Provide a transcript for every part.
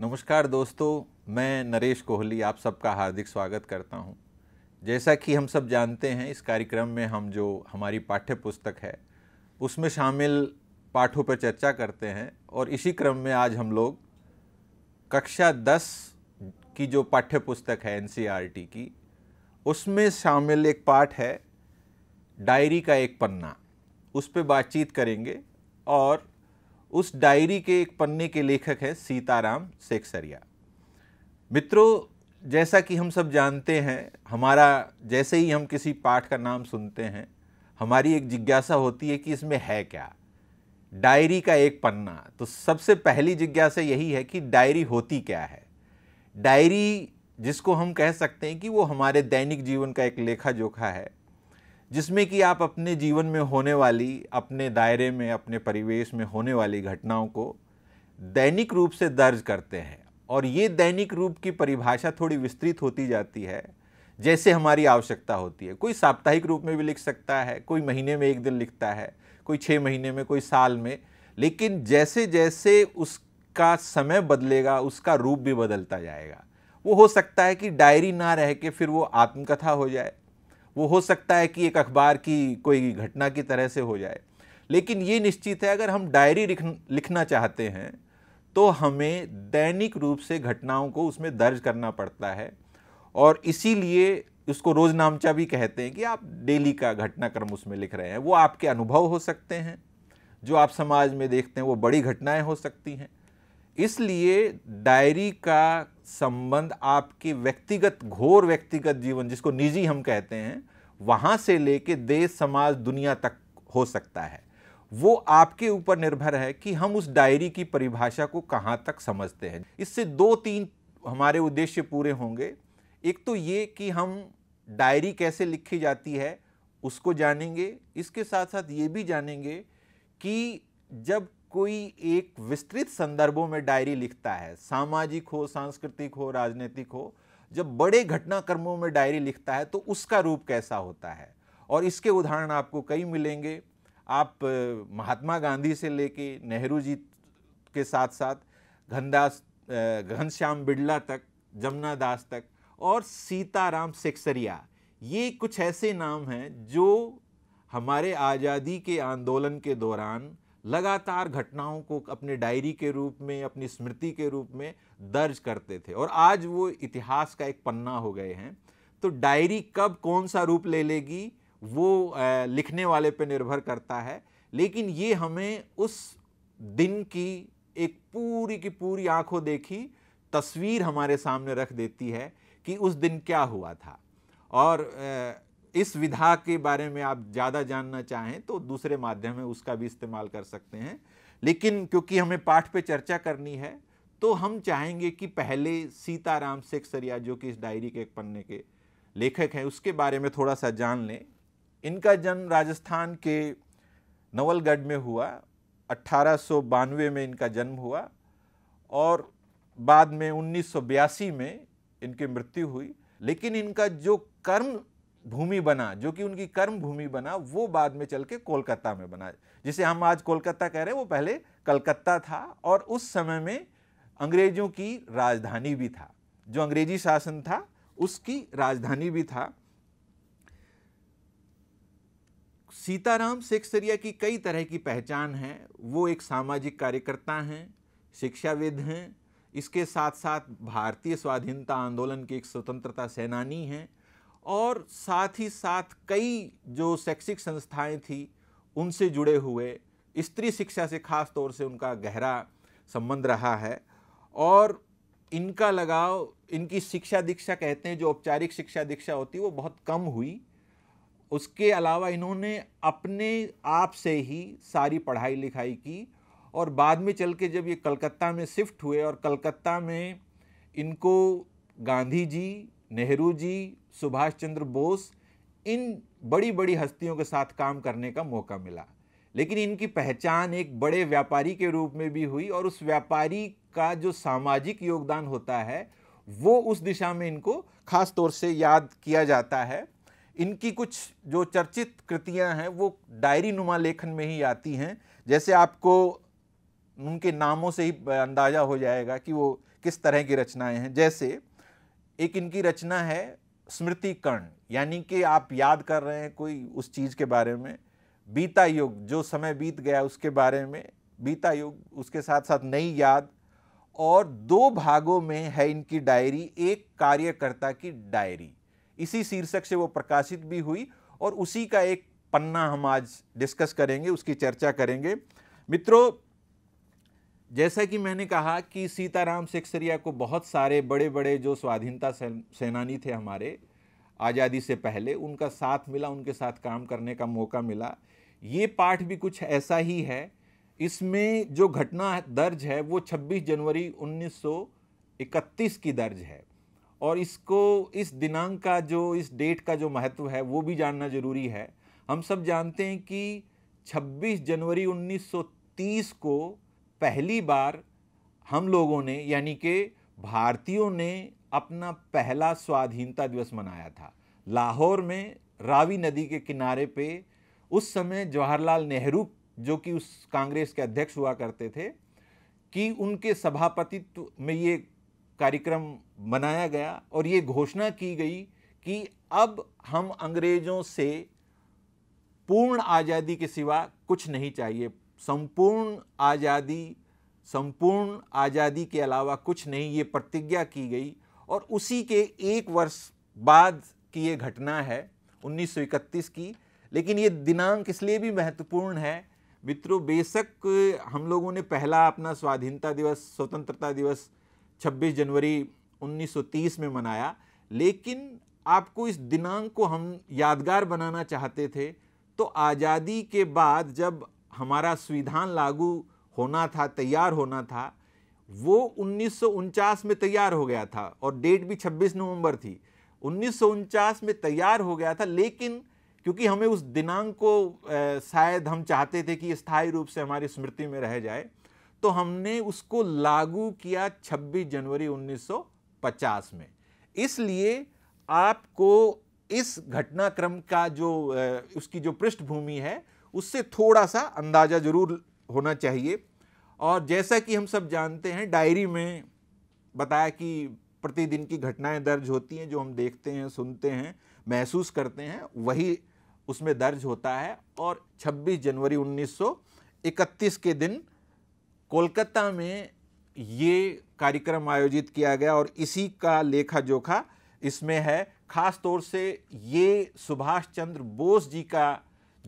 नमस्कार दोस्तों मैं नरेश कोहली आप सबका हार्दिक स्वागत करता हूं। जैसा कि हम सब जानते हैं इस कार्यक्रम में हम जो हमारी पाठ्य पुस्तक है उसमें शामिल पाठों पर चर्चा करते हैं और इसी क्रम में आज हम लोग कक्षा दस की जो पाठ्य पुस्तक है एन e की उसमें शामिल एक पाठ है डायरी का एक पन्ना उस पर बातचीत करेंगे और उस डायरी के एक पन्ने के लेखक हैं सीताराम सेक्सरिया मित्रों जैसा कि हम सब जानते हैं हमारा जैसे ही हम किसी पाठ का नाम सुनते हैं हमारी एक जिज्ञासा होती है कि इसमें है क्या डायरी का एक पन्ना तो सबसे पहली जिज्ञासा यही है कि डायरी होती क्या है डायरी जिसको हम कह सकते हैं कि वो हमारे दैनिक जीवन का एक लेखा जोखा है जिसमें कि आप अपने जीवन में होने वाली अपने दायरे में अपने परिवेश में होने वाली घटनाओं को दैनिक रूप से दर्ज करते हैं और ये दैनिक रूप की परिभाषा थोड़ी विस्तृत होती जाती है जैसे हमारी आवश्यकता होती है कोई साप्ताहिक रूप में भी लिख सकता है कोई महीने में एक दिन लिखता है कोई छः महीने में कोई साल में लेकिन जैसे जैसे उसका समय बदलेगा उसका रूप भी बदलता जाएगा वो हो सकता है कि डायरी ना रह के फिर वो आत्मकथा हो जाए वो हो सकता है कि एक अखबार की कोई घटना की तरह से हो जाए लेकिन ये निश्चित है अगर हम डायरी लिखना चाहते हैं तो हमें दैनिक रूप से घटनाओं को उसमें दर्ज करना पड़ता है और इसीलिए उसको रोजनामचा भी कहते हैं कि आप डेली का घटनाक्रम उसमें लिख रहे हैं वो आपके अनुभव हो सकते हैं जो आप समाज में देखते हैं वो बड़ी घटनाएं हो सकती हैं इसलिए डायरी का संबंध आपके व्यक्तिगत घोर व्यक्तिगत जीवन जिसको निजी हम कहते हैं वहाँ से लेके देश समाज दुनिया तक हो सकता है वो आपके ऊपर निर्भर है कि हम उस डायरी की परिभाषा को कहाँ तक समझते हैं इससे दो तीन हमारे उद्देश्य पूरे होंगे एक तो ये कि हम डायरी कैसे लिखी जाती है उसको जानेंगे इसके साथ साथ ये भी जानेंगे कि जब कोई एक विस्तृत संदर्भों में डायरी लिखता है सामाजिक हो सांस्कृतिक हो राजनीतिक हो जब बड़े घटनाक्रमों में डायरी लिखता है तो उसका रूप कैसा होता है और इसके उदाहरण आपको कई मिलेंगे आप महात्मा गांधी से लेके नेहरू जी के साथ साथ घनदास घनश्याम बिड़ला तक जमुना दास तक और सीताराम सेक्सरिया ये कुछ ऐसे नाम हैं जो हमारे आज़ादी के आंदोलन के दौरान लगातार घटनाओं को अपने डायरी के रूप में अपनी स्मृति के रूप में दर्ज करते थे और आज वो इतिहास का एक पन्ना हो गए हैं तो डायरी कब कौन सा रूप ले लेगी वो लिखने वाले पे निर्भर करता है लेकिन ये हमें उस दिन की एक पूरी की पूरी आंखों देखी तस्वीर हमारे सामने रख देती है कि उस दिन क्या हुआ था और इस विधा के बारे में आप ज़्यादा जानना चाहें तो दूसरे माध्यम में उसका भी इस्तेमाल कर सकते हैं लेकिन क्योंकि हमें पाठ पे चर्चा करनी है तो हम चाहेंगे कि पहले सीताराम सेक्सरिया जो कि इस डायरी के एक पन्ने के लेखक हैं उसके बारे में थोड़ा सा जान लें इनका जन्म राजस्थान के नवलगढ़ में हुआ अट्ठारह में इनका जन्म हुआ और बाद में उन्नीस में इनकी मृत्यु हुई लेकिन इनका जो कर्म भूमि बना जो कि उनकी कर्म भूमि बना वो बाद में चल के कोलकाता में बना जिसे हम आज कोलकाता कह रहे हैं वो पहले कलकत्ता था और उस समय में अंग्रेजों की राजधानी भी था जो अंग्रेजी शासन था उसकी राजधानी भी था सीताराम शेखसरिया की कई तरह की पहचान है वो एक सामाजिक कार्यकर्ता हैं शिक्षाविद हैं इसके साथ साथ भारतीय स्वाधीनता आंदोलन के एक स्वतंत्रता सेनानी हैं और साथ ही साथ कई जो शैक्षिक संस्थाएं थी उनसे जुड़े हुए स्त्री शिक्षा से खास तौर से उनका गहरा संबंध रहा है और इनका लगाव इनकी शिक्षा दीक्षा कहते हैं जो औपचारिक शिक्षा दीक्षा होती है वो बहुत कम हुई उसके अलावा इन्होंने अपने आप से ही सारी पढ़ाई लिखाई की और बाद में चल के जब ये कलकत्ता में शिफ्ट हुए और कलकत्ता में इनको गांधी जी नेहरू जी सुभाष चंद्र बोस इन बड़ी बड़ी हस्तियों के साथ काम करने का मौका मिला लेकिन इनकी पहचान एक बड़े व्यापारी के रूप में भी हुई और उस व्यापारी का जो सामाजिक योगदान होता है वो उस दिशा में इनको खास तौर से याद किया जाता है इनकी कुछ जो चर्चित कृतियां हैं वो डायरी नुमा लेखन में ही आती हैं जैसे आपको उनके नामों से ही अंदाज़ा हो जाएगा कि वो किस तरह की रचनाएं हैं जैसे एक इनकी रचना है स्मृति कर्ण यानी कि आप याद कर रहे हैं कोई उस चीज़ के बारे में बीता युग जो समय बीत गया उसके बारे में बीता युग उसके साथ साथ नई याद और दो भागों में है इनकी डायरी एक कार्यकर्ता की डायरी इसी शीर्षक से वो प्रकाशित भी हुई और उसी का एक पन्ना हम आज डिस्कस करेंगे उसकी चर्चा करेंगे मित्रों जैसा कि मैंने कहा कि सीताराम सेक्सरिया को बहुत सारे बड़े बड़े जो स्वाधीनता सेनानी थे हमारे आज़ादी से पहले उनका साथ मिला उनके साथ काम करने का मौका मिला ये पाठ भी कुछ ऐसा ही है इसमें जो घटना दर्ज है वो 26 जनवरी 1931 की दर्ज है और इसको इस दिनांक का जो इस डेट का जो महत्व है वो भी जानना ज़रूरी है हम सब जानते हैं कि 26 जनवरी 1930 को पहली बार हम लोगों ने यानी कि भारतीयों ने अपना पहला स्वाधीनता दिवस मनाया था लाहौर में रावी नदी के किनारे पे उस समय जवाहरलाल नेहरू जो कि उस कांग्रेस के अध्यक्ष हुआ करते थे कि उनके सभापतित्व में ये कार्यक्रम मनाया गया और ये घोषणा की गई कि अब हम अंग्रेज़ों से पूर्ण आज़ादी के सिवा कुछ नहीं चाहिए संपूर्ण आज़ादी संपूर्ण आज़ादी के अलावा कुछ नहीं ये प्रतिज्ञा की गई और उसी के एक वर्ष बाद की ये घटना है 1931 की लेकिन ये दिनांक इसलिए भी महत्वपूर्ण है मित्रों बेशक हम लोगों ने पहला अपना स्वाधीनता दिवस स्वतंत्रता दिवस 26 जनवरी 1930 में मनाया लेकिन आपको इस दिनांक को हम यादगार बनाना चाहते थे तो आज़ादी के बाद जब हमारा संविधान लागू होना था तैयार होना था वो उन्नीस में तैयार हो गया था और डेट भी 26 नवंबर थी उन्नीस में तैयार हो गया था लेकिन क्योंकि हमें उस दिनांक को शायद हम चाहते थे कि स्थायी रूप से हमारी स्मृति में रह जाए तो हमने उसको लागू किया 26 जनवरी 1950 में इसलिए आपको इस घटनाक्रम का जो उसकी जो पृष्ठभूमि है उससे थोड़ा सा अंदाज़ा ज़रूर होना चाहिए और जैसा कि हम सब जानते हैं डायरी में बताया कि प्रतिदिन की घटनाएं दर्ज होती हैं जो हम देखते हैं सुनते हैं महसूस करते हैं वही उसमें दर्ज होता है और 26 जनवरी 1931 के दिन कोलकाता में ये कार्यक्रम आयोजित किया गया और इसी का लेखा जोखा इसमें है ख़ास तौर से ये सुभाष चंद्र बोस जी का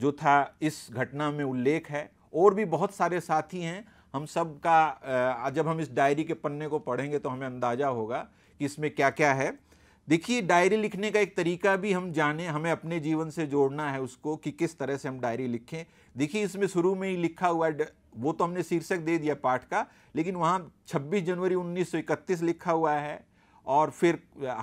जो था इस घटना में उल्लेख है और भी बहुत सारे साथी हैं हम सब का जब हम इस डायरी के पन्ने को पढ़ेंगे तो हमें अंदाज़ा होगा कि इसमें क्या क्या है देखिए डायरी लिखने का एक तरीका भी हम जाने हमें अपने जीवन से जोड़ना है उसको कि किस तरह से हम डायरी लिखें देखिए इसमें शुरू में ही लिखा हुआ है वो तो हमने शीर्षक दे दिया पाठ का लेकिन वहाँ 26 जनवरी 1931 लिखा हुआ है और फिर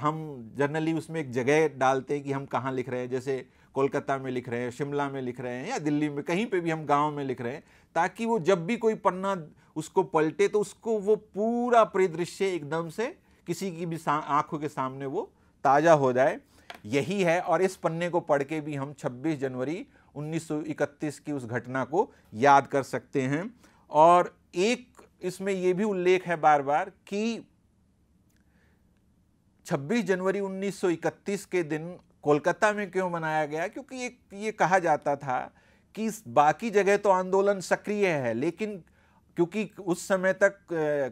हम जनरली उसमें एक जगह डालते हैं कि हम कहाँ लिख रहे हैं जैसे कोलकाता में लिख रहे हैं शिमला में लिख रहे हैं या दिल्ली में कहीं पे भी हम गांव में लिख रहे हैं ताकि वो जब भी कोई पन्ना उसको पलटे तो उसको वो पूरा परिदृश्य एकदम से किसी की भी आंखों के सामने वो ताज़ा हो जाए यही है और इस पन्ने को पढ़ के भी हम 26 जनवरी 1931 की उस घटना को याद कर सकते हैं और एक इसमें यह भी उल्लेख है बार बार कि 26 जनवरी 1931 के दिन कोलकाता में क्यों मनाया गया क्योंकि एक ये कहा जाता था कि बाकी जगह तो आंदोलन सक्रिय है लेकिन क्योंकि उस समय तक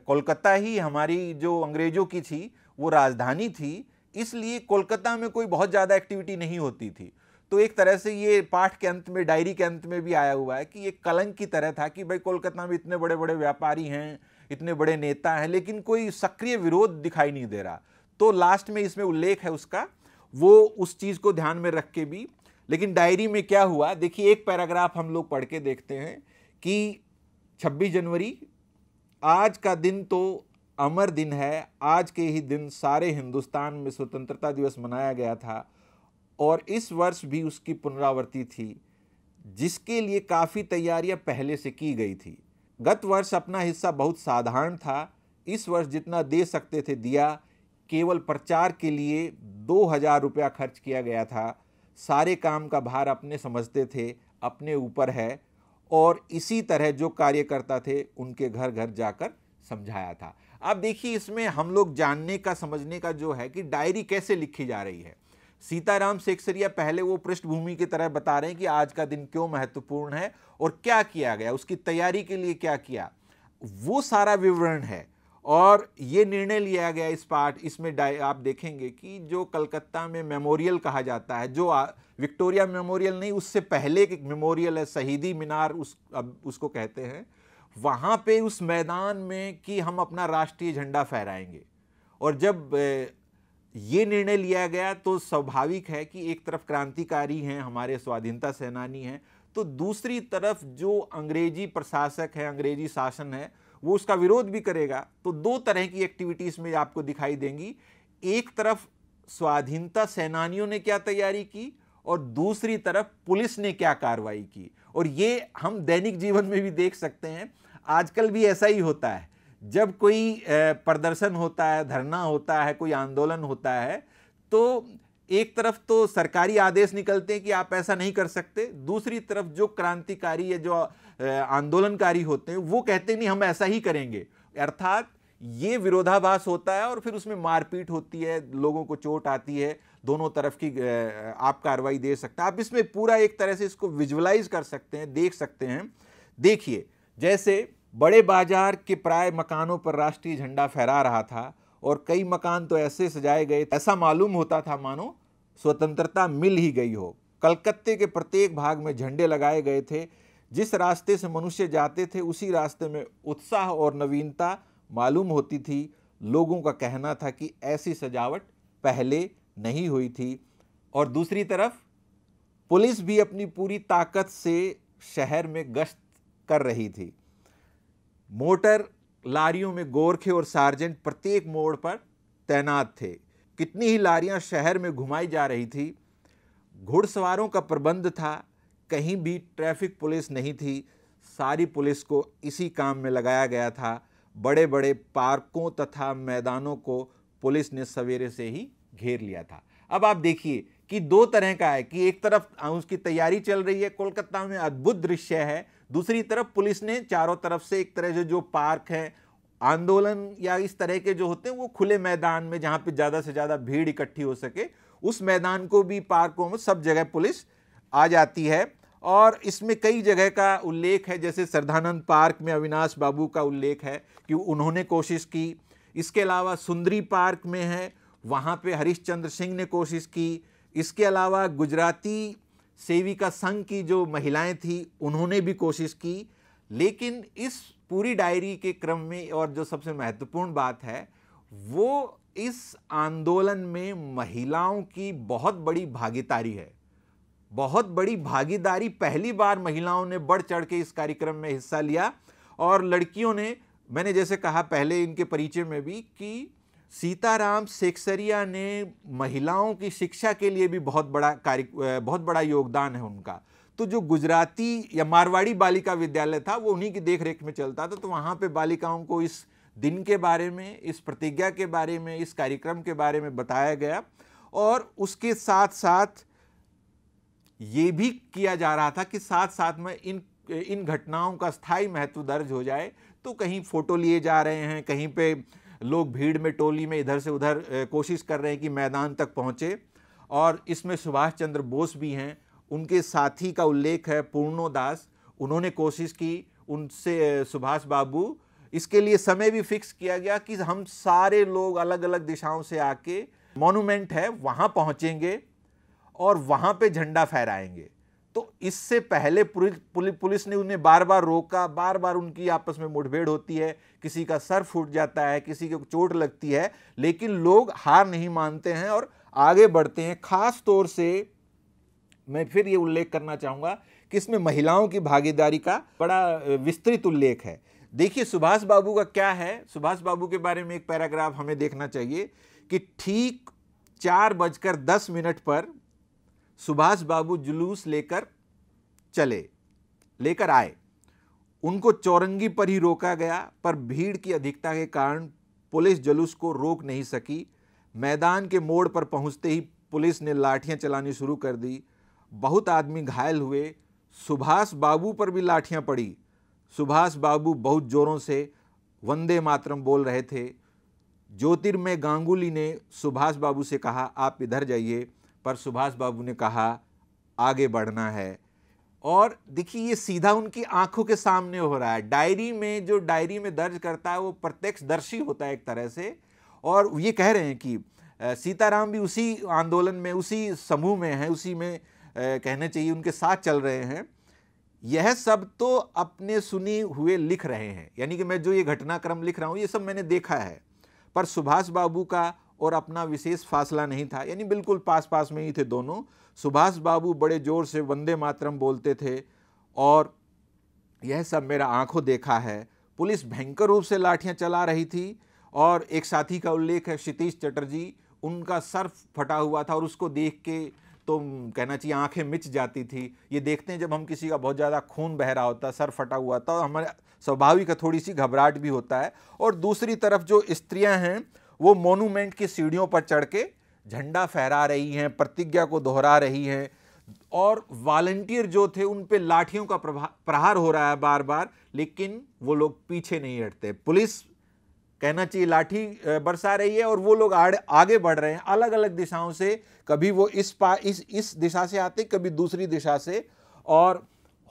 कोलकाता ही हमारी जो अंग्रेजों की थी वो राजधानी थी इसलिए कोलकाता में कोई बहुत ज़्यादा एक्टिविटी नहीं होती थी तो एक तरह से ये पाठ के अंत में डायरी के अंत में भी आया हुआ है कि ये कलंक की तरह था कि भाई कोलकाता में इतने बड़े बड़े व्यापारी हैं इतने बड़े नेता हैं लेकिन कोई सक्रिय विरोध दिखाई नहीं दे रहा तो लास्ट में इसमें उल्लेख है उसका वो उस चीज़ को ध्यान में रख के भी लेकिन डायरी में क्या हुआ देखिए एक पैराग्राफ हम लोग पढ़ के देखते हैं कि 26 जनवरी आज का दिन तो अमर दिन है आज के ही दिन सारे हिंदुस्तान में स्वतंत्रता दिवस मनाया गया था और इस वर्ष भी उसकी पुनरावृत्ति थी जिसके लिए काफ़ी तैयारियां पहले से की गई थी गत वर्ष अपना हिस्सा बहुत साधारण था इस वर्ष जितना दे सकते थे दिया केवल प्रचार के लिए दो हज़ार रुपया खर्च किया गया था सारे काम का भार अपने समझते थे अपने ऊपर है और इसी तरह जो कार्यकर्ता थे उनके घर घर जाकर समझाया था अब देखिए इसमें हम लोग जानने का समझने का जो है कि डायरी कैसे लिखी जा रही है सीताराम शेखसरिया पहले वो पृष्ठभूमि की तरह बता रहे हैं कि आज का दिन क्यों महत्वपूर्ण है और क्या किया गया उसकी तैयारी के लिए क्या किया वो सारा विवरण है और ये निर्णय लिया गया इस पार्ट इसमें आप देखेंगे कि जो कलकत्ता में मेमोरियल कहा जाता है जो विक्टोरिया मेमोरियल नहीं उससे पहले एक मेमोरियल है शहीदी मीनार उस अब उसको कहते हैं वहाँ पे उस मैदान में कि हम अपना राष्ट्रीय झंडा फहराएंगे और जब ये निर्णय लिया गया तो स्वाभाविक है कि एक तरफ क्रांतिकारी हैं हमारे स्वाधीनता सेनानी हैं तो दूसरी तरफ जो अंग्रेजी प्रशासक है अंग्रेजी शासन है वो उसका विरोध भी करेगा तो दो तरह की एक्टिविटीज़ में आपको दिखाई देंगी एक तरफ स्वाधीनता सेनानियों ने क्या तैयारी की और दूसरी तरफ पुलिस ने क्या कार्रवाई की और ये हम दैनिक जीवन में भी देख सकते हैं आजकल भी ऐसा ही होता है जब कोई प्रदर्शन होता है धरना होता है कोई आंदोलन होता है तो एक तरफ तो सरकारी आदेश निकलते हैं कि आप ऐसा नहीं कर सकते दूसरी तरफ जो क्रांतिकारी या जो आंदोलनकारी होते हैं वो कहते नहीं हम ऐसा ही करेंगे अर्थात ये विरोधाभास होता है और फिर उसमें मारपीट होती है लोगों को चोट आती है दोनों तरफ की आप कार्रवाई दे सकते हैं आप इसमें पूरा एक तरह से इसको विजुअलाइज कर सकते हैं देख सकते हैं देखिए जैसे बड़े बाजार के प्राय मकानों पर राष्ट्रीय झंडा फहरा रहा था और कई मकान तो ऐसे सजाए गए ऐसा मालूम होता था मानो स्वतंत्रता मिल ही गई हो कलकत्ते के प्रत्येक भाग में झंडे लगाए गए थे जिस रास्ते से मनुष्य जाते थे उसी रास्ते में उत्साह और नवीनता मालूम होती थी लोगों का कहना था कि ऐसी सजावट पहले नहीं हुई थी और दूसरी तरफ पुलिस भी अपनी पूरी ताकत से शहर में गश्त कर रही थी मोटर लारियों में गोरखे और सार्जेंट प्रत्येक मोड़ पर तैनात थे कितनी ही लारियां शहर में घुमाई जा रही थी घुड़सवारों का प्रबंध था कहीं भी ट्रैफिक पुलिस नहीं थी सारी पुलिस को इसी काम में लगाया गया था बड़े बड़े पार्कों तथा मैदानों को पुलिस ने सवेरे से ही घेर लिया था अब आप देखिए कि दो तरह का है कि एक तरफ उसकी तैयारी चल रही है कोलकाता में अद्भुत दृश्य है दूसरी तरफ पुलिस ने चारों तरफ से एक तरह से जो पार्क हैं आंदोलन या इस तरह के जो होते हैं वो खुले मैदान में जहाँ पे ज़्यादा से ज़्यादा भीड़ इकट्ठी हो सके उस मैदान को भी पार्कों में सब जगह पुलिस आ जाती है और इसमें कई जगह का उल्लेख है जैसे श्रद्धानंद पार्क में अविनाश बाबू का उल्लेख है कि उन्होंने कोशिश की इसके अलावा सुंदरी पार्क में है वहाँ पे हरिश्चंद्र सिंह ने कोशिश की इसके अलावा गुजराती सेविका संघ की जो महिलाएं थी उन्होंने भी कोशिश की लेकिन इस पूरी डायरी के क्रम में और जो सबसे महत्वपूर्ण बात है वो इस आंदोलन में महिलाओं की बहुत बड़ी भागीदारी है बहुत बड़ी भागीदारी पहली बार महिलाओं ने बढ़ चढ़ के इस कार्यक्रम में हिस्सा लिया और लड़कियों ने मैंने जैसे कहा पहले इनके परिचय में भी कि सीताराम सेक्सरिया ने महिलाओं की शिक्षा के लिए भी बहुत बड़ा कार्य बहुत बड़ा योगदान है उनका तो जो गुजराती या मारवाड़ी बालिका विद्यालय था वो उन्हीं की रेख में चलता था तो वहाँ पर बालिकाओं को इस दिन के बारे में इस प्रतिज्ञा के बारे में इस कार्यक्रम के बारे में बताया गया और उसके साथ साथ ये भी किया जा रहा था कि साथ साथ में इन इन घटनाओं का स्थायी महत्व दर्ज हो जाए तो कहीं फ़ोटो लिए जा रहे हैं कहीं पे लोग भीड़ में टोली में इधर से उधर कोशिश कर रहे हैं कि मैदान तक पहुँचे और इसमें सुभाष चंद्र बोस भी हैं उनके साथी का उल्लेख है पूर्णो दास उन्होंने कोशिश की उनसे सुभाष बाबू इसके लिए समय भी फिक्स किया गया कि हम सारे लोग अलग अलग दिशाओं से आके मॉन्यूमेंट है वहाँ पहुँचेंगे और वहां पे झंडा फहराएंगे तो इससे पहले पुलिस पुलिस ने उन्हें बार बार रोका बार बार उनकी आपस में मुठभेड़ होती है किसी का सर फूट जाता है किसी को चोट लगती है लेकिन लोग हार नहीं मानते हैं और आगे बढ़ते हैं खास तौर से मैं फिर ये उल्लेख करना चाहूँगा कि इसमें महिलाओं की भागीदारी का बड़ा विस्तृत उल्लेख है देखिए सुभाष बाबू का क्या है सुभाष बाबू के बारे में एक पैराग्राफ हमें देखना चाहिए कि ठीक चार बजकर दस मिनट पर सुभाष बाबू जुलूस लेकर चले लेकर आए उनको चौरंगी पर ही रोका गया पर भीड़ की अधिकता के कारण पुलिस जुलूस को रोक नहीं सकी मैदान के मोड़ पर पहुंचते ही पुलिस ने लाठियां चलानी शुरू कर दी बहुत आदमी घायल हुए सुभाष बाबू पर भी लाठियां पड़ी सुभाष बाबू बहुत ज़ोरों से वंदे मातरम बोल रहे थे ज्योतिर्मय गांगुली ने सुभाष बाबू से कहा आप इधर जाइए पर सुभाष बाबू ने कहा आगे बढ़ना है और देखिए ये सीधा उनकी आंखों के सामने हो रहा है डायरी में जो डायरी में दर्ज करता है वो प्रत्यक्ष दर्शी होता है एक तरह से और ये कह रहे हैं कि सीताराम भी उसी आंदोलन में उसी समूह में हैं उसी में कहने चाहिए उनके साथ चल रहे हैं यह सब तो अपने सुनी हुए लिख रहे हैं यानी कि मैं जो ये घटनाक्रम लिख रहा हूँ ये सब मैंने देखा है पर सुभाष बाबू का और अपना विशेष फासला नहीं था यानी बिल्कुल पास पास में ही थे दोनों सुभाष बाबू बड़े ज़ोर से वंदे मातरम बोलते थे और यह सब मेरा आंखों देखा है पुलिस भयंकर रूप से लाठियां चला रही थी और एक साथी का उल्लेख है क्षितिश चटर्जी उनका सर फटा हुआ था और उसको देख के तो कहना चाहिए आंखें मिच जाती थी ये देखते हैं जब हम किसी का बहुत ज़्यादा खून बह रहा होता है सर फटा हुआ था तो और हमारे स्वाभाविक थोड़ी सी घबराहट भी होता है और दूसरी तरफ जो स्त्रियाँ हैं वो मोनूमेंट की सीढ़ियों पर चढ़ के झंडा फहरा रही हैं प्रतिज्ञा को दोहरा रही हैं और वॉल्टियर जो थे उन पर लाठियों का प्रहार हो रहा है बार बार लेकिन वो लोग पीछे नहीं हटते पुलिस कहना चाहिए लाठी बरसा रही है और वो लोग आगे बढ़ रहे हैं अलग अलग दिशाओं से कभी वो इस पा इस इस दिशा से आते कभी दूसरी दिशा से और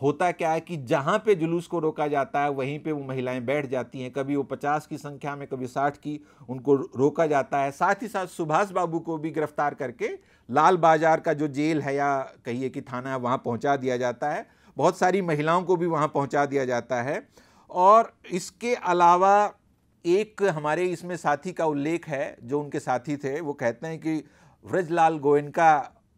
होता क्या है कि जहाँ पे जुलूस को रोका जाता है वहीं पे वो महिलाएं बैठ जाती हैं कभी वो पचास की संख्या में कभी साठ की उनको रोका जाता है साथ ही साथ सुभाष बाबू को भी गिरफ्तार करके लाल बाजार का जो जेल है या कहिए कि थाना है वहाँ पहुँचा दिया जाता है बहुत सारी महिलाओं को भी वहाँ पहुँचा दिया जाता है और इसके अलावा एक हमारे इसमें साथी का उल्लेख है जो उनके साथी थे वो कहते हैं कि व्रजलाल गोयनका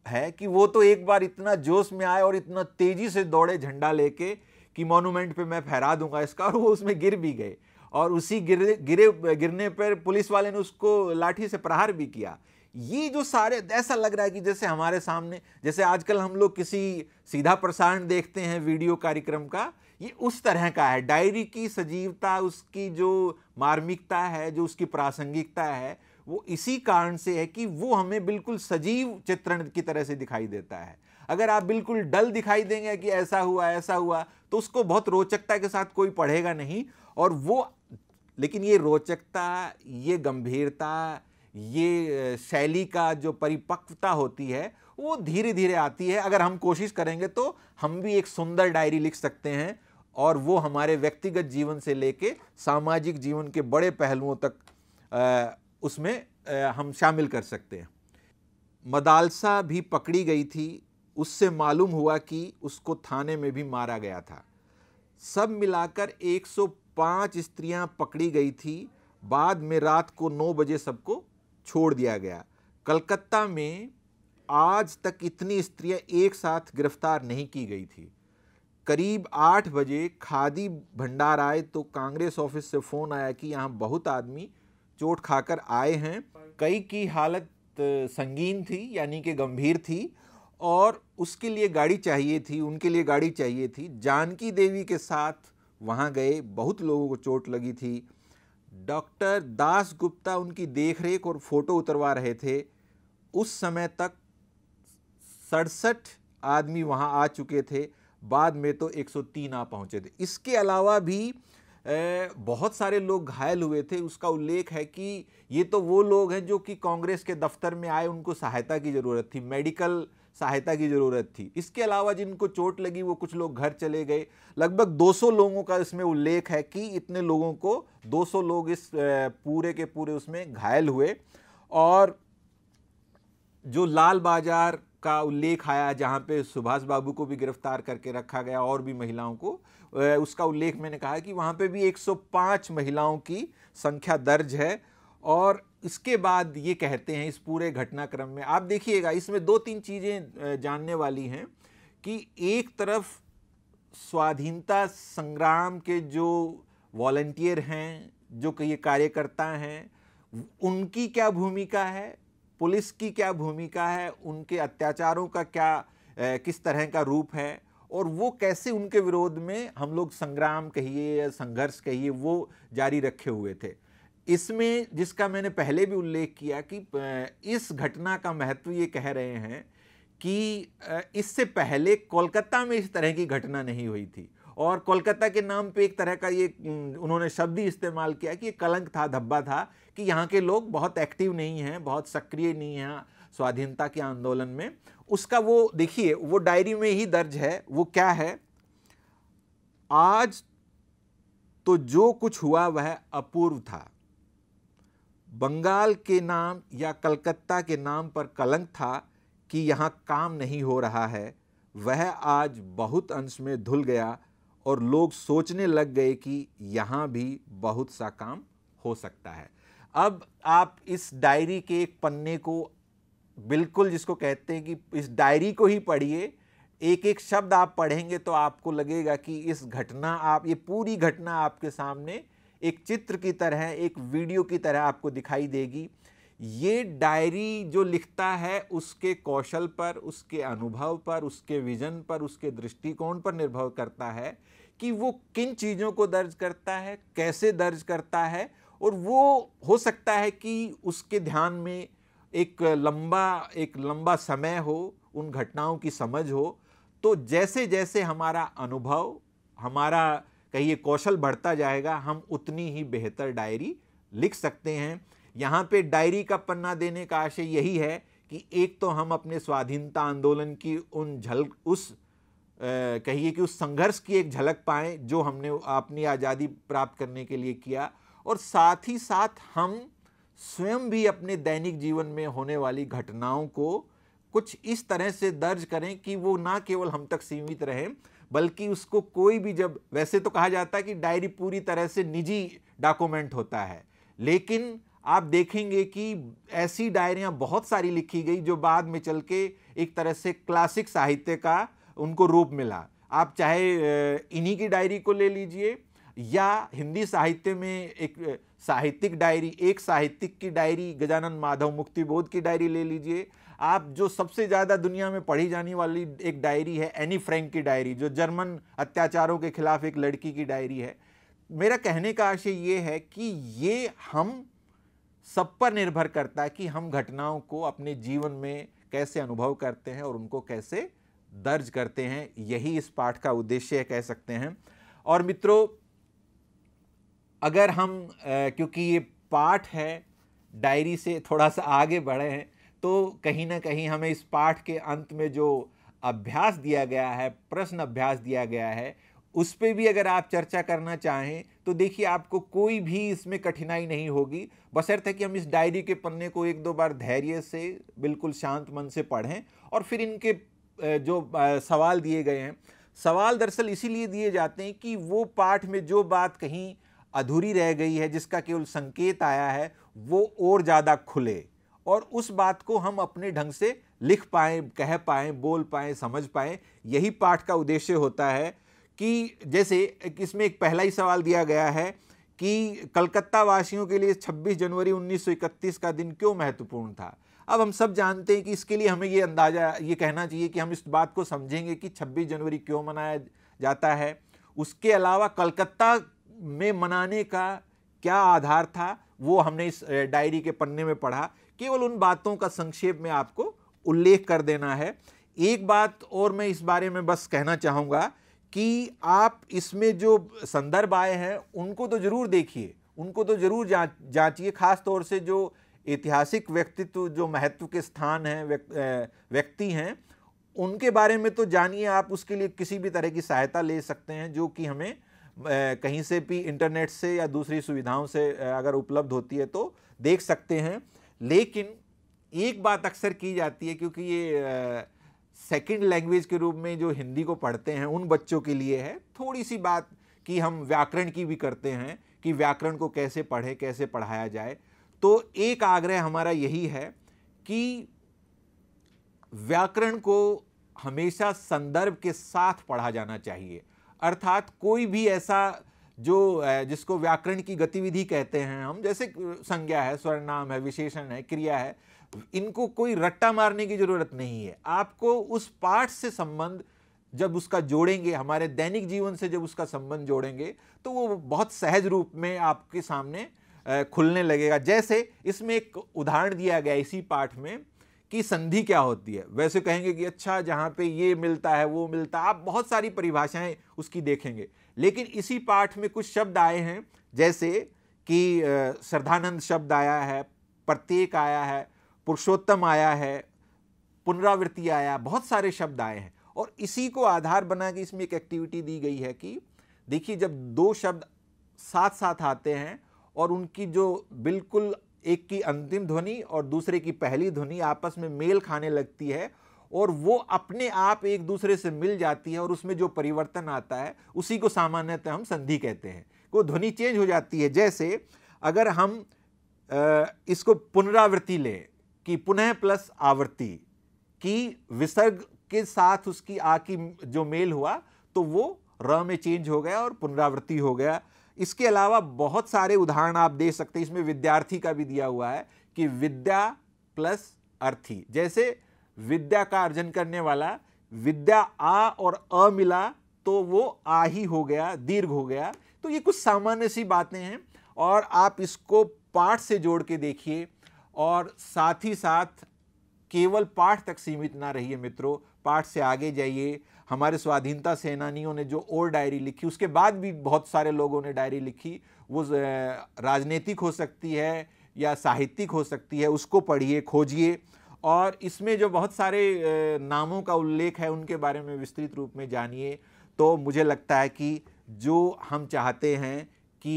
है कि वो तो एक बार इतना जोश में आए और इतना तेजी से दौड़े झंडा लेके कि मोनूमेंट पे मैं फहरा दूंगा इसका और वो उसमें गिर भी गए और उसी गिर गिरे गिरने पर पुलिस वाले ने उसको लाठी से प्रहार भी किया ये जो सारे ऐसा लग रहा है कि जैसे हमारे सामने जैसे आजकल हम लोग किसी सीधा प्रसारण देखते हैं वीडियो कार्यक्रम का ये उस तरह का है डायरी की सजीवता उसकी जो मार्मिकता है जो उसकी प्रासंगिकता है वो इसी कारण से है कि वो हमें बिल्कुल सजीव चित्रण की तरह से दिखाई देता है अगर आप बिल्कुल डल दिखाई देंगे कि ऐसा हुआ ऐसा हुआ तो उसको बहुत रोचकता के साथ कोई पढ़ेगा नहीं और वो लेकिन ये रोचकता ये गंभीरता ये शैली का जो परिपक्वता होती है वो धीरे धीरे आती है अगर हम कोशिश करेंगे तो हम भी एक सुंदर डायरी लिख सकते हैं और वो हमारे व्यक्तिगत जीवन से लेके सामाजिक जीवन के बड़े पहलुओं तक उसमें हम शामिल कर सकते हैं मदालसा भी पकड़ी गई थी उससे मालूम हुआ कि उसको थाने में भी मारा गया था सब मिलाकर 105 स्त्रियां पकड़ी गई थी बाद में रात को 9 बजे सबको छोड़ दिया गया कलकत्ता में आज तक इतनी स्त्रियां एक साथ गिरफ्तार नहीं की गई थी करीब आठ बजे खादी भंडार आए तो कांग्रेस ऑफिस से फ़ोन आया कि यहाँ बहुत आदमी चोट खाकर आए हैं कई की हालत संगीन थी यानी कि गंभीर थी और उसके लिए गाड़ी चाहिए थी उनके लिए गाड़ी चाहिए थी जानकी देवी के साथ वहाँ गए बहुत लोगों को चोट लगी थी डॉक्टर दास गुप्ता उनकी देखरेख और फ़ोटो उतरवा रहे थे उस समय तक सड़सठ आदमी वहाँ आ चुके थे बाद में तो 103 आ पहुँचे थे इसके अलावा भी बहुत सारे लोग घायल हुए थे उसका उल्लेख है कि ये तो वो लोग हैं जो कि कांग्रेस के दफ्तर में आए उनको सहायता की ज़रूरत थी मेडिकल सहायता की ज़रूरत थी इसके अलावा जिनको चोट लगी वो कुछ लोग घर चले गए लगभग 200 लोगों का इसमें उल्लेख है कि इतने लोगों को 200 लोग इस पूरे के पूरे उसमें घायल हुए और जो लाल बाजार का उल्लेख आया जहाँ पे सुभाष बाबू को भी गिरफ्तार करके रखा गया और भी महिलाओं को उसका उल्लेख मैंने कहा कि वहाँ पे भी 105 महिलाओं की संख्या दर्ज है और इसके बाद ये कहते हैं इस पूरे घटनाक्रम में आप देखिएगा इसमें दो तीन चीज़ें जानने वाली हैं कि एक तरफ स्वाधीनता संग्राम के जो वॉल्टियर हैं जो ये कार्यकर्ता हैं उनकी क्या भूमिका है पुलिस की क्या भूमिका है उनके अत्याचारों का क्या किस तरह का रूप है और वो कैसे उनके विरोध में हम लोग संग्राम कहिए या संघर्ष कहिए वो जारी रखे हुए थे इसमें जिसका मैंने पहले भी उल्लेख किया कि इस घटना का महत्व ये कह रहे हैं कि इससे पहले कोलकाता में इस तरह की घटना नहीं हुई थी और कोलकाता के नाम पे एक तरह का ये उन्होंने शब्द ही इस्तेमाल किया कि ये कलंक था धब्बा था कि यहाँ के लोग बहुत एक्टिव नहीं हैं बहुत सक्रिय नहीं हैं स्वाधीनता के आंदोलन में उसका वो देखिए वो डायरी में ही दर्ज है वो क्या है आज तो जो कुछ हुआ वह अपूर्व था बंगाल के नाम या कलकत्ता के नाम पर कलंक था कि यहाँ काम नहीं हो रहा है वह आज बहुत अंश में धुल गया और लोग सोचने लग गए कि यहाँ भी बहुत सा काम हो सकता है अब आप इस डायरी के एक पन्ने को बिल्कुल जिसको कहते हैं कि इस डायरी को ही पढ़िए एक एक शब्द आप पढ़ेंगे तो आपको लगेगा कि इस घटना आप ये पूरी घटना आपके सामने एक चित्र की तरह एक वीडियो की तरह आपको दिखाई देगी ये डायरी जो लिखता है उसके कौशल पर उसके अनुभव पर उसके विजन पर उसके दृष्टिकोण पर निर्भर करता है कि वो किन चीज़ों को दर्ज करता है कैसे दर्ज करता है और वो हो सकता है कि उसके ध्यान में एक लंबा एक लंबा समय हो उन घटनाओं की समझ हो तो जैसे जैसे हमारा अनुभव हमारा कहिए कौशल बढ़ता जाएगा हम उतनी ही बेहतर डायरी लिख सकते हैं यहाँ पे डायरी का पन्ना देने का आशय यही है कि एक तो हम अपने स्वाधीनता आंदोलन की उन झलक उस कहिए कि उस संघर्ष की एक झलक पाएँ जो हमने अपनी आज़ादी प्राप्त करने के लिए किया और साथ ही साथ हम स्वयं भी अपने दैनिक जीवन में होने वाली घटनाओं को कुछ इस तरह से दर्ज करें कि वो ना केवल हम तक सीमित रहें बल्कि उसको कोई भी जब वैसे तो कहा जाता है कि डायरी पूरी तरह से निजी डॉक्यूमेंट होता है लेकिन आप देखेंगे कि ऐसी डायरियां बहुत सारी लिखी गई जो बाद में चल के एक तरह से क्लासिक साहित्य का उनको रूप मिला आप चाहे इन्हीं की डायरी को ले लीजिए या हिंदी साहित्य में एक साहित्यिक डायरी एक साहित्यिक की डायरी गजानन माधव मुक्तिबोध की डायरी ले लीजिए आप जो सबसे ज़्यादा दुनिया में पढ़ी जाने वाली एक डायरी है एनी फ्रैंक की डायरी जो जर्मन अत्याचारों के खिलाफ एक लड़की की डायरी है मेरा कहने का आशय ये है कि ये हम सब पर निर्भर करता है कि हम घटनाओं को अपने जीवन में कैसे अनुभव करते हैं और उनको कैसे दर्ज करते हैं यही इस पाठ का उद्देश्य कह सकते हैं और मित्रों अगर हम क्योंकि ये पाठ है डायरी से थोड़ा सा आगे बढ़े हैं तो कहीं ना कहीं हमें इस पाठ के अंत में जो अभ्यास दिया गया है प्रश्न अभ्यास दिया गया है उस पर भी अगर आप चर्चा करना चाहें तो देखिए आपको कोई भी इसमें कठिनाई नहीं होगी बशर्त है कि हम इस डायरी के पन्ने को एक दो बार धैर्य से बिल्कुल शांत मन से पढ़ें और फिर इनके जो सवाल दिए गए हैं सवाल दरअसल इसीलिए दिए जाते हैं कि वो पाठ में जो बात कहीं अधूरी रह गई है जिसका केवल संकेत आया है वो और ज़्यादा खुले और उस बात को हम अपने ढंग से लिख पाएँ कह पाएँ बोल पाएँ समझ पाएँ यही पाठ का उद्देश्य होता है कि जैसे इसमें एक पहला ही सवाल दिया गया है कि कलकत्ता वासियों के लिए 26 जनवरी 1931 का दिन क्यों महत्वपूर्ण था अब हम सब जानते हैं कि इसके लिए हमें ये अंदाज़ा ये कहना चाहिए कि हम इस बात को समझेंगे कि 26 जनवरी क्यों मनाया जाता है उसके अलावा कलकत्ता में मनाने का क्या आधार था वो हमने इस डायरी के पन्ने में पढ़ा केवल उन बातों का संक्षेप में आपको उल्लेख कर देना है एक बात और मैं इस बारे में बस कहना चाहूँगा कि आप इसमें जो संदर्भ आए हैं उनको तो ज़रूर देखिए उनको तो ज़रूर जांच जांचिए ख़ास तौर से जो ऐतिहासिक व्यक्तित्व जो महत्व के स्थान हैं व्यक्ति हैं उनके बारे में तो जानिए आप उसके लिए किसी भी तरह की सहायता ले सकते हैं जो कि हमें कहीं से भी इंटरनेट से या दूसरी सुविधाओं से अगर उपलब्ध होती है तो देख सकते हैं लेकिन एक बात अक्सर की जाती है क्योंकि ये सेकंड लैंग्वेज के रूप में जो हिंदी को पढ़ते हैं उन बच्चों के लिए है थोड़ी सी बात कि हम व्याकरण की भी करते हैं कि व्याकरण को कैसे पढ़े कैसे पढ़ाया जाए तो एक आग्रह हमारा यही है कि व्याकरण को हमेशा संदर्भ के साथ पढ़ा जाना चाहिए अर्थात कोई भी ऐसा जो जिसको व्याकरण की गतिविधि कहते हैं हम जैसे संज्ञा है स्वर्णाम है विशेषण है क्रिया है इनको कोई रट्टा मारने की जरूरत नहीं है आपको उस पाठ से संबंध जब उसका जोड़ेंगे हमारे दैनिक जीवन से जब उसका संबंध जोड़ेंगे तो वो बहुत सहज रूप में आपके सामने खुलने लगेगा जैसे इसमें एक उदाहरण दिया गया इसी पाठ में कि संधि क्या होती है वैसे कहेंगे कि अच्छा जहाँ पे ये मिलता है वो मिलता है आप बहुत सारी परिभाषाएं उसकी देखेंगे लेकिन इसी पाठ में कुछ शब्द आए हैं जैसे कि श्रद्धानंद शब्द आया है प्रत्येक आया है पुरुषोत्तम आया है पुनरावृत्ति आया बहुत सारे शब्द आए हैं और इसी को आधार बना के इसमें एक एक्टिविटी दी गई है कि देखिए जब दो शब्द साथ साथ आते हैं और उनकी जो बिल्कुल एक की अंतिम ध्वनि और दूसरे की पहली ध्वनि आपस में मेल खाने लगती है और वो अपने आप एक दूसरे से मिल जाती है और उसमें जो परिवर्तन आता है उसी को सामान्यतः हम संधि कहते हैं वो ध्वनि चेंज हो जाती है जैसे अगर हम इसको पुनरावृत्ति ले कि पुनः प्लस आवृत्ति की विसर्ग के साथ उसकी आ की जो मेल हुआ तो वो र में चेंज हो गया और पुनरावृत्ति हो गया इसके अलावा बहुत सारे उदाहरण आप दे सकते हैं इसमें विद्यार्थी का भी दिया हुआ है कि विद्या प्लस अर्थी जैसे विद्या का अर्जन करने वाला विद्या आ और अ मिला तो वो आ ही हो गया दीर्घ हो गया तो ये कुछ सामान्य सी बातें हैं और आप इसको पाठ से जोड़ के देखिए और साथ ही साथ केवल पाठ तक सीमित ना रहिए मित्रों पाठ से आगे जाइए हमारे स्वाधीनता सेनानियों ने जो और डायरी लिखी उसके बाद भी बहुत सारे लोगों ने डायरी लिखी वो राजनीतिक हो सकती है या साहित्यिक हो सकती है उसको पढ़िए खोजिए और इसमें जो बहुत सारे नामों का उल्लेख है उनके बारे में विस्तृत रूप में जानिए तो मुझे लगता है कि जो हम चाहते हैं कि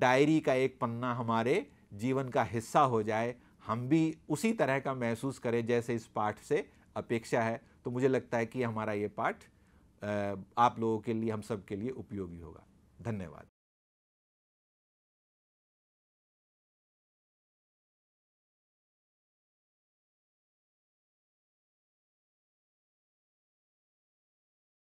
डायरी का एक पन्ना हमारे जीवन का हिस्सा हो जाए हम भी उसी तरह का महसूस करें जैसे इस पाठ से अपेक्षा है तो मुझे लगता है कि हमारा ये पाठ आप लोगों के लिए हम सब के लिए उपयोगी होगा धन्यवाद